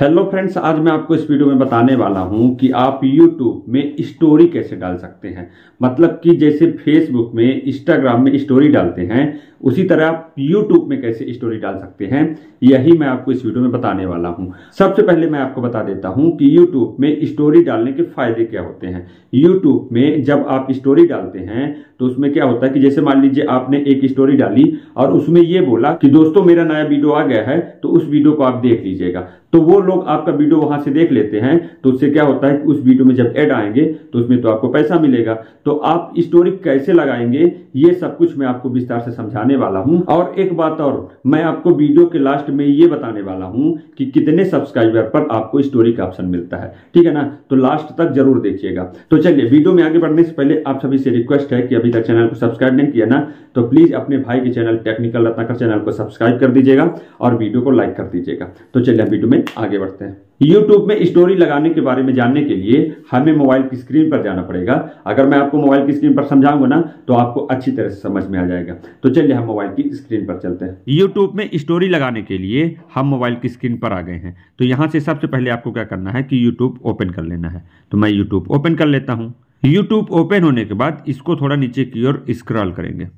hello friends आज मैं आपको इस वीडियो में बताने वाला हूं कि आप यूट्यूब में स्टोरी कैसे डाल सकते हैं मतलब कि जैसे फेसबुक में इंस्टाग्राम में स्टोरी डालते हैं उसी तरह आप यूट्यूब में कैसे स्टोरी डाल सकते हैं यही मैं आपको इस वीडियो में बताने वाला हूं सबसे पहले मैं आपको बता देता हूं कि यूट्यूब में स्टोरी डालने के फायदे क्या होते हैं यूट्यूब में जब आप स्टोरी डालते हैं तो उसमें क्या होता है कि जैसे मान लीजिए आपने एक स्टोरी डाली और उसमें ये बोला कि दोस्तों मेरा नया वीडियो आ गया है तो उस वीडियो को आप देख लीजिएगा तो वो लोग आपका वीडियो वहां से देख लेते हैं तो उससे क्या होता है कि उस वीडियो में जब एड आएंगे तो उसमें तो आपको पैसा मिलेगा तो आप स्टोरी कैसे लगाएंगे ये सब कुछ मैं आपको विस्तार से समझाने वाला हूं और एक बात और मैं आपको वीडियो के लास्ट में ये बताने वाला हूँ कि कितने सब्सक्राइबर पर आपको स्टोरी का ऑप्शन मिलता है ठीक है ना तो लास्ट तक जरूर देखिएगा तो चलिए वीडियो में आगे बढ़ने से पहले आप सभी से रिक्वेस्ट है कि अभी तक चैनल को सब्सक्राइब नहीं किया ना तो प्लीज़ अपने भाई के चैनल टेक्निकल रत्नाकर चैनल को सब्सक्राइब कर दीजिएगा और वीडियो को लाइक कर दीजिएगा तो चलिए वीडियो में आगे बढ़ते हैं यूट्यूब में स्टोरी लगाने के बारे में जानने के लिए हमें मोबाइल की स्क्रीन पर जाना पड़ेगा अगर मैं आपको मोबाइल की स्क्रीन पर समझाऊंगा ना तो आपको अच्छी तरह से समझ में आ जाएगा तो चलिए हम मोबाइल की स्क्रीन पर चलते हैं यूट्यूब में स्टोरी लगाने के लिए हम मोबाइल की स्क्रीन पर आ गए हैं तो यहाँ से सबसे पहले आपको क्या करना है कि यूट्यूब ओपन कर लेना है तो मैं यूट्यूब ओपन कर लेता हूँ यूट्यूब ओपन होने के बाद इसको थोड़ा नीचे की ओर स्क्रॉल करेंगे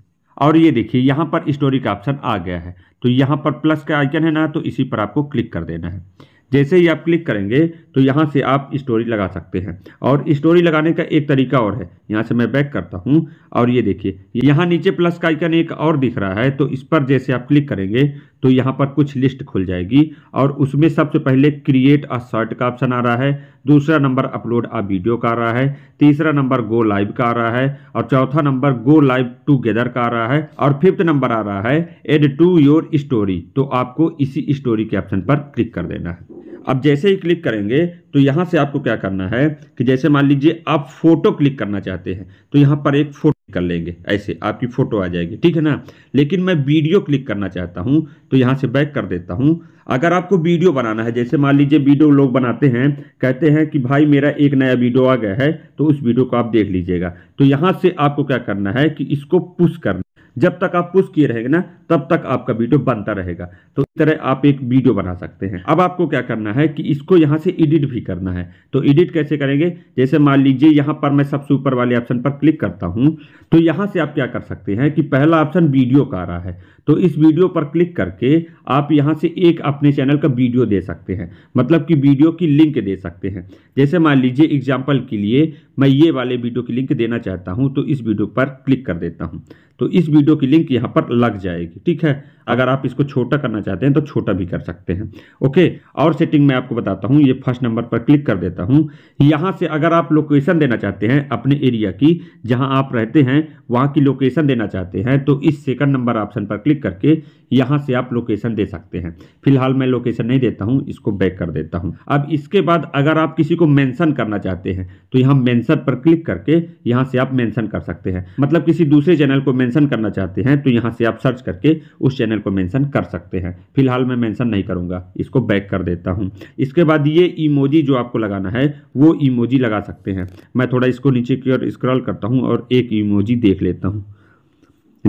और ये देखिए यहाँ पर स्टोरी का ऑप्शन आ गया है तो यहाँ पर प्लस का आइकन है ना तो इसी पर आपको क्लिक कर देना है जैसे ही आप क्लिक करेंगे तो यहाँ से आप स्टोरी लगा सकते हैं और स्टोरी लगाने का एक तरीका और है यहाँ से मैं बैक करता हूँ और ये देखिए यहाँ नीचे प्लस का आइकन एक और दिख रहा है तो इस पर जैसे आप क्लिक करेंगे तो यहाँ पर कुछ लिस्ट खुल जाएगी और उसमें सबसे पहले क्रिएट अ शर्ट का ऑप्शन आ रहा है दूसरा नंबर अपलोड अ वीडियो का आ रहा है तीसरा नंबर गो लाइव का आ रहा है और चौथा नंबर गो लाइव टूगेदर का आ रहा है और फिफ्थ नंबर आ रहा है एड टू योर स्टोरी तो आपको इसी स्टोरी के ऑप्शन पर क्लिक कर देना है अब जैसे ही क्लिक करेंगे तो यहाँ से आपको क्या करना है कि जैसे मान लीजिए आप फोटो क्लिक करना चाहते हैं तो यहाँ पर एक फोटो कर लेंगे ऐसे आपकी फ़ोटो आ जाएगी ठीक है ना लेकिन मैं वीडियो क्लिक करना चाहता हूँ तो यहाँ से बैक कर देता हूँ अगर आपको वीडियो बनाना है जैसे मान लीजिए वीडियो लोग बनाते हैं कहते हैं कि भाई मेरा एक नया वीडियो आ गया है तो उस वीडियो को आप देख लीजिएगा तो यहाँ से आपको क्या करना है कि इसको पुश करना जब तक आप पुश किए रहेंगे ना तब तक आपका वीडियो बनता रहेगा तो इस तरह आप एक वीडियो बना सकते हैं अब आपको क्या करना है कि इसको यहाँ से एडिट भी करना है तो एडिट कैसे करेंगे जैसे मान लीजिए यहाँ पर मैं सबसे ऊपर वाले ऑप्शन पर क्लिक करता हूँ तो यहाँ से आप क्या कर सकते हैं कि पहला ऑप्शन वीडियो का आ रहा है तो इस वीडियो पर क्लिक करके आप यहाँ से एक अपने चैनल का वीडियो दे सकते हैं मतलब कि वीडियो की लिंक दे सकते हैं जैसे मान लीजिए एग्जाम्पल के लिए मैं ये वाले वीडियो की लिंक देना चाहता हूँ तो इस वीडियो पर क्लिक कर देता हूँ तो इस वीडियो की लिंक यहाँ पर लग जाएगी ठीक है अगर आप इसको छोटा करना चाहते हैं तो छोटा भी कर सकते हैं ओके और सेटिंग मैं आपको बताता हूँ ये फर्स्ट नंबर पर क्लिक कर देता हूँ यहाँ से अगर आप लोकेशन देना चाहते हैं अपने एरिया की जहाँ आप रहते हैं वहाँ की लोकेशन देना चाहते हैं तो इस सेकंड नंबर ऑप्शन पर क्लिक करके यहाँ से आप लोकेशन दे सकते हैं फिलहाल मैं लोकेशन नहीं देता हूँ इसको बैक कर देता हूँ अब इसके बाद अगर आप किसी को मैंसन करना चाहते हैं तो यहाँ मैंसन पर क्लिक करके यहाँ से आप मैंसन कर सकते हैं मतलब किसी दूसरे चैनल को मैंसन करना चाहते हैं तो यहाँ से आप सर्च करके उस चैनल को मैंसन कर सकते हैं फिलहाल मैं मैंसन नहीं करूँगा इसको बैक कर देता हूँ इसके बाद ये इमोजी जो आपको लगाना है वो इमोजी लगा सकते हैं मैं थोड़ा इसको नीचे की ओर स्क्रॉल करता हूँ और एक इमोजी देख लेता हूँ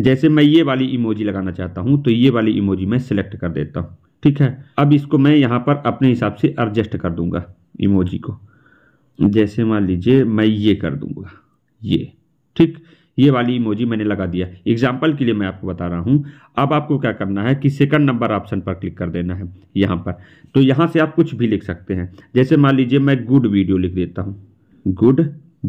जैसे मैं ये वाली इमोजी लगाना चाहता हूँ तो ये वाली इमोजी मैं सिलेक्ट कर देता हूँ ठीक है अब इसको मैं यहाँ पर अपने हिसाब से एडजस्ट कर दूंगा इमोजी को जैसे मान लीजिए मैं ये कर दूंगा ये ठीक ये वाली इमोजी मैंने लगा दिया एग्जाम्पल के लिए मैं आपको बता रहा हूँ अब आपको क्या करना है कि सेकंड नंबर ऑप्शन पर क्लिक कर देना है यहाँ पर तो यहाँ से आप कुछ भी लिख सकते हैं जैसे मान लीजिए मैं गुड वीडियो लिख देता हूँ गुड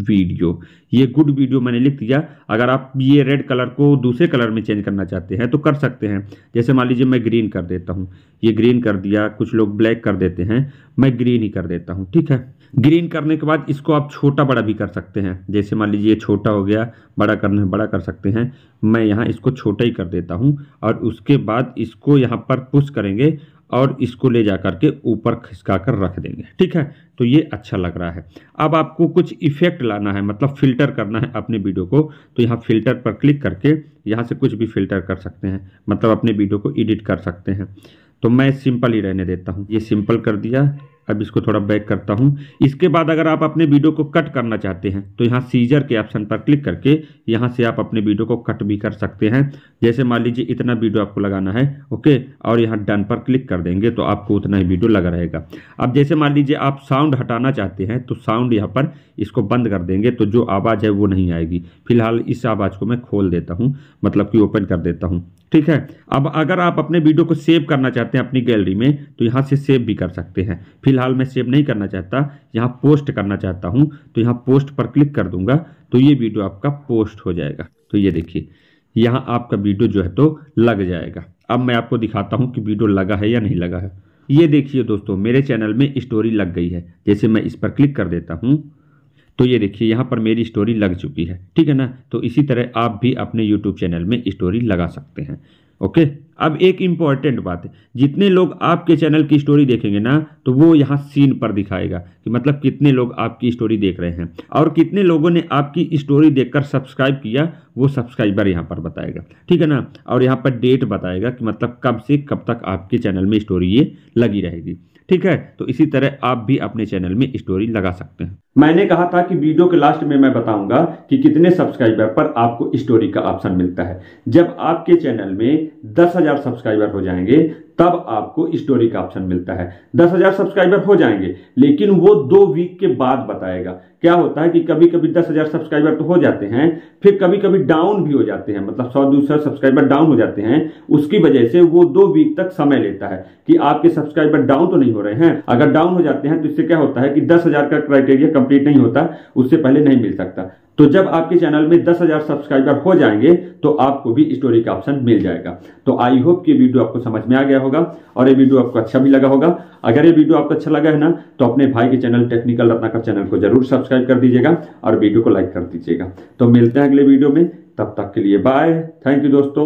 वीडियो ये गुड वीडियो मैंने लिख दिया अगर आप ये रेड कलर को दूसरे कलर में चेंज करना चाहते हैं तो कर सकते हैं जैसे मान लीजिए मैं ग्रीन कर देता हूँ ये ग्रीन कर दिया कुछ लोग ब्लैक कर देते हैं मैं ग्रीन ही कर देता हूँ ठीक है ग्रीन करने के बाद इसको आप छोटा बड़ा भी कर सकते हैं जैसे मान लीजिए ये छोटा हो गया बड़ा करना बड़ा कर सकते हैं मैं यहाँ इसको छोटा ही कर देता हूँ और उसके बाद इसको यहाँ पर पुश करेंगे और इसको ले जा करके ऊपर खिसका कर रख देंगे ठीक है तो ये अच्छा लग रहा है अब आपको कुछ इफेक्ट लाना है मतलब फ़िल्टर करना है अपने वीडियो को तो यहाँ फ़िल्टर पर क्लिक करके यहाँ से कुछ भी फ़िल्टर कर सकते हैं मतलब अपने वीडियो को एडिट कर सकते हैं तो मैं सिंपल ही रहने देता हूँ ये सिंपल कर दिया अब इसको थोड़ा बैक करता हूँ इसके बाद अगर आप अपने वीडियो को कट करना चाहते हैं तो यहाँ सीजर के ऑप्शन पर क्लिक करके यहाँ से आप अपने वीडियो को कट भी कर सकते हैं जैसे मान लीजिए इतना वीडियो आपको लगाना है ओके और यहाँ डन पर क्लिक कर देंगे तो आपको उतना ही वीडियो लगा रहेगा अब जैसे मान लीजिए आप साउंड हटाना चाहते हैं तो साउंड यहाँ पर इसको बंद कर देंगे तो जो आवाज़ है वो नहीं आएगी फिलहाल इस आवाज़ को मैं खोल देता हूँ मतलब कि ओपन कर देता हूँ ठीक है अब अगर आप अपने वीडियो को सेव करना चाहते हैं अपनी गैलरी में तो यहाँ से सेव भी कर सकते हैं फिर फिलहाल मैं सेव नहीं करना चाहता यहाँ पोस्ट करना चाहता हूँ तो यहाँ पोस्ट पर क्लिक कर दूंगा तो ये वीडियो आपका पोस्ट हो जाएगा तो ये देखिए यहाँ आपका वीडियो जो है तो लग जाएगा अब मैं आपको दिखाता हूँ कि वीडियो लगा है या नहीं लगा है ये देखिए दोस्तों मेरे चैनल में स्टोरी लग गई है जैसे मैं इस पर क्लिक कर देता हूँ तो ये देखिए यहाँ पर मेरी स्टोरी लग चुकी है ठीक है ना तो इसी तरह आप भी अपने यूट्यूब चैनल में स्टोरी लगा सकते हैं ओके अब एक इम्पॉर्टेंट बात है जितने लोग आपके चैनल की स्टोरी देखेंगे ना तो वो यहाँ सीन पर दिखाएगा कि मतलब कितने लोग आपकी स्टोरी देख रहे हैं और कितने लोगों ने आपकी स्टोरी देखकर सब्सक्राइब किया वो सब्सक्राइबर यहाँ पर बताएगा ठीक है ना और यहाँ पर डेट बताएगा कि मतलब कब से कब तक आपके चैनल में स्टोरी ये लगी रहेगी ठीक है तो इसी तरह आप भी अपने चैनल में स्टोरी लगा सकते हैं मैंने कहा था कि वीडियो के लास्ट में मैं बताऊंगा कि कितने सब्सक्राइबर पर आपको स्टोरी का ऑप्शन मिलता है जब आपके चैनल में दस हजार सब्सक्राइबर हो जाएंगे तब आपको स्टोरी का ऑप्शन मिलता है दस हजार सब्सक्राइबर हो जाएंगे लेकिन वो दो वीक के बाद बताएगा क्या होता है कि कभी कभी दस हजार सब्सक्राइबर तो हो जाते हैं फिर कभी कभी डाउन भी हो जाते हैं मतलब सौ दो सौ सब्सक्राइबर डाउन हो जाते हैं उसकी वजह से वो दो वीक तक समय लेता है कि आपके सब्सक्राइबर डाउन तो नहीं हो रहे हैं अगर डाउन हो जाते हैं तो इससे क्या होता है कि दस हजार का क्राइटेरिया कंप्लीट नहीं होता उससे पहले नहीं मिल सकता तो जब आपके चैनल में दस हजार सब्सक्राइबर हो जाएंगे तो आपको भी स्टोरी का ऑप्शन मिल जाएगा तो आई होप कि ये वीडियो आपको समझ में आ गया होगा और ये वीडियो आपको अच्छा भी लगा होगा अगर ये वीडियो आपको अच्छा लगा है ना तो अपने भाई के चैनल टेक्निकल रत्नाकर चैनल को जरूर सब्सक्राइब कर दीजिएगा और वीडियो को लाइक कर दीजिएगा तो मिलते हैं अगले वीडियो में तब तक के लिए बाय थैंक यू दोस्तों